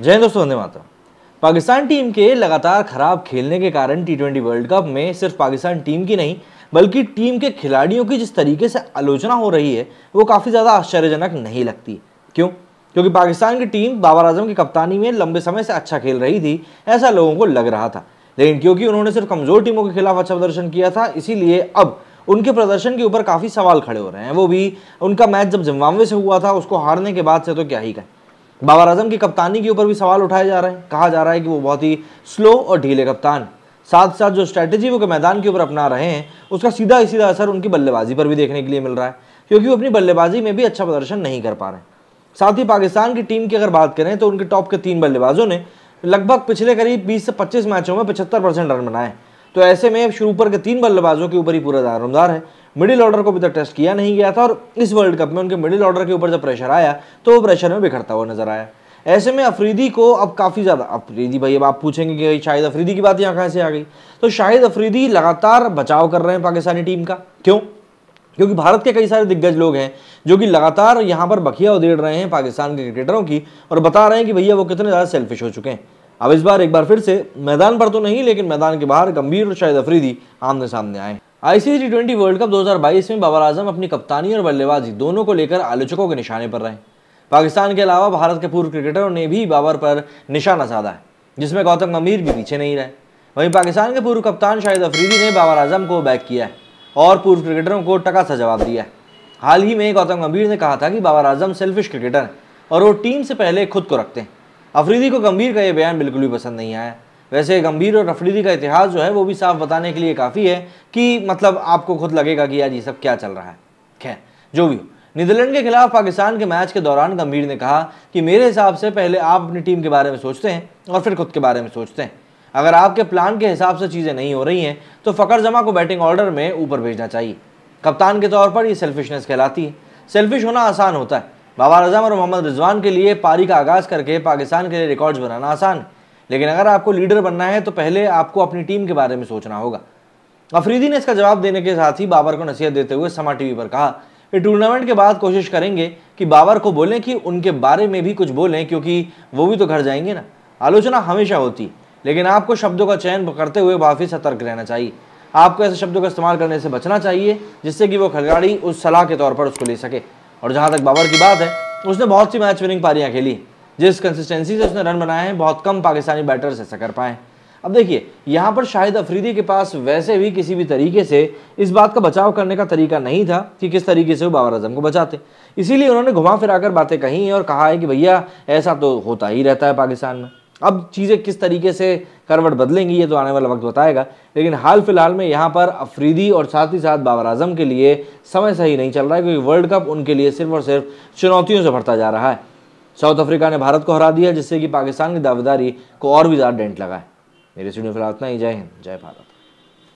जय दोस्तों वंदे माता पाकिस्तान टीम के लगातार खराब खेलने के कारण टी ट्वेंटी वर्ल्ड कप में सिर्फ पाकिस्तान टीम की नहीं बल्कि टीम के खिलाड़ियों की जिस तरीके से आलोचना हो रही है वो काफ़ी ज़्यादा आश्चर्यजनक नहीं लगती क्यों क्योंकि पाकिस्तान की टीम बाबर आजम की कप्तानी में लंबे समय से अच्छा खेल रही थी ऐसा लोगों को लग रहा था लेकिन क्योंकि उन्होंने सिर्फ कमज़ोर टीमों के खिलाफ अच्छा प्रदर्शन किया था इसीलिए अब उनके प्रदर्शन के ऊपर काफ़ी सवाल खड़े हो रहे हैं वो भी उनका मैच जब जिम्बाब्वे से हुआ था उसको हारने के बाद से तो क्या ही कहें बाबर आजम की कप्तानी के ऊपर भी सवाल उठाए जा रहे हैं कहा जा रहा है कि वो बहुत ही स्लो और ढीले कप्तान साथ साथ जो स्ट्रैटेजी वो मैदान के ऊपर अपना रहे हैं उसका सीधा सीधा असर उनकी बल्लेबाजी पर भी देखने के लिए मिल रहा है क्योंकि वो अपनी बल्लेबाजी में भी अच्छा प्रदर्शन नहीं कर पा रहे साथ ही पाकिस्तान की टीम की अगर बात करें तो उनके टॉप के तीन बल्लेबाजों ने लगभग पिछले करीब 20 से 25 मैचों में 75 परसेंट रन बनाए तो ऐसे में शुरू पर के तीन बल्लेबाजों के ऊपर ही पूरा दारदार है मिडिल ऑर्डर को अभी तक तो टेस्ट किया नहीं गया था और इस वर्ल्ड कप में उनके मिडिल ऑर्डर के ऊपर जब प्रेशर आया तो वो प्रेशर में बिखरता हुआ नजर आया ऐसे में अफरीदी को अब काफ़ी ज़्यादा अफरीदी भाई अब आप पूछेंगे कि शाहिद अफरीदी की बात यहाँ कहाँ से आ गई तो शाहिद अफरीदी लगातार बचाव कर रहे हैं पाकिस्तानी टीम का क्यों क्योंकि भारत के कई सारे दिग्गज लोग हैं जो कि लगातार यहाँ पर बखिया उधेड़ रहे हैं पाकिस्तान के क्रिकेटरों की और बता रहे हैं कि भैया वो कितने ज़्यादा सेल्फिश हो चुके हैं अब इस बार एक बार फिर से मैदान पर तो नहीं लेकिन मैदान के बाहर गंभीर और शाहिद अफरीदी आमने सामने आए ICC T twenty World Cup 2022 में बाबर आजम अपनी कप्तानी और बल्लेबाजी दोनों को लेकर आलोचकों के निशाने पर रहे पाकिस्तान के अलावा भारत के पूर्व क्रिकेटरों ने भी बाबर पर निशाना साधा है जिसमें गौतम गंभीर भी पीछे नहीं रहे वहीं पाकिस्तान के पूर्व कप्तान शाहिद अफरीदी ने बाबर आजम को बैक किया है और पूर्व क्रिकेटरों को टका सा जवाब दिया है हाल ही में गौतम गंभीर ने कहा था कि बाबर आजम सेल्फिश क्रिकेटर हैं और वो टीम से पहले खुद को रखते हैं अफरीदी को गंभीर का यह बयान बिल्कुल भी पसंद नहीं आया वैसे गंभीर और अफरीदी का इतिहास जो है वो भी साफ बताने के लिए काफ़ी है कि मतलब आपको खुद लगेगा कि यार ये सब क्या चल रहा है खैर जो भी हो नीदरलैंड के खिलाफ पाकिस्तान के मैच के दौरान गंभीर ने कहा कि मेरे हिसाब से पहले आप अपनी टीम के बारे में सोचते हैं और फिर खुद के बारे में सोचते हैं अगर आपके प्लान के हिसाब से चीज़ें नहीं हो रही हैं तो फ़कर जमा को बैटिंग ऑर्डर में ऊपर भेजना चाहिए कप्तान के तौर पर ये सेल्फिशनेस कहलाती है सेल्फिश होना आसान होता है बाबर अजम और मोहम्मद रिजवान के लिए पारी का आगाज़ करके पाकिस्तान के लिए रिकॉर्ड्स बनाना आसान है लेकिन अगर आपको लीडर बनना है तो पहले आपको अपनी टीम के बारे में सोचना होगा अफरीदी ने इसका जवाब देने के साथ ही बाबर को नसीहत देते हुए समा टीवी पर कहा कि टूर्नामेंट के बाद कोशिश करेंगे कि बाबर को बोलें कि उनके बारे में भी कुछ बोलें क्योंकि वो भी तो घर जाएंगे ना आलोचना हमेशा होती लेकिन आपको शब्दों का चयन करते हुए काफ़ी सतर्क रहना चाहिए आपको ऐसे शब्दों का इस्तेमाल करने से बचना चाहिए जिससे कि वो खिलाड़ी उस सलाह के तौर पर उसको ले सके और जहाँ तक बाबर की बात है उसने बहुत सी मैच विनिंग पारियाँ खेली जिस कंसिस्टेंसी से उसने रन बनाए हैं बहुत कम पाकिस्तानी बैटर्स ऐसा कर पाए अब देखिए यहाँ पर शाहिद अफरीदी के पास वैसे भी किसी भी तरीके से इस बात का बचाव करने का तरीका नहीं था कि किस तरीके से वो बाबर अजम को बचाते इसीलिए उन्होंने घुमा फिरा कर बातें कही हैं और कहा है कि भैया ऐसा तो होता ही रहता है पाकिस्तान में अब चीज़ें किस तरीके से करवट बदलेंगी ये तो आने वाला वक्त बताएगा लेकिन हाल फिलहाल में यहाँ पर अफरीदी और साथ ही साथ बाबर आजम के लिए समय सही नहीं चल रहा है क्योंकि वर्ल्ड कप उनके लिए सिर्फ और सिर्फ चुनौतियों से भरता जा रहा है साउथ अफ्रीका ने भारत को हरा दिया जिससे कि पाकिस्तान की दावेदारी को और भी ज़्यादा डेंट लगा है मेरे स्टूडियो फिलहाल इतना ही जय हिंद जय भारत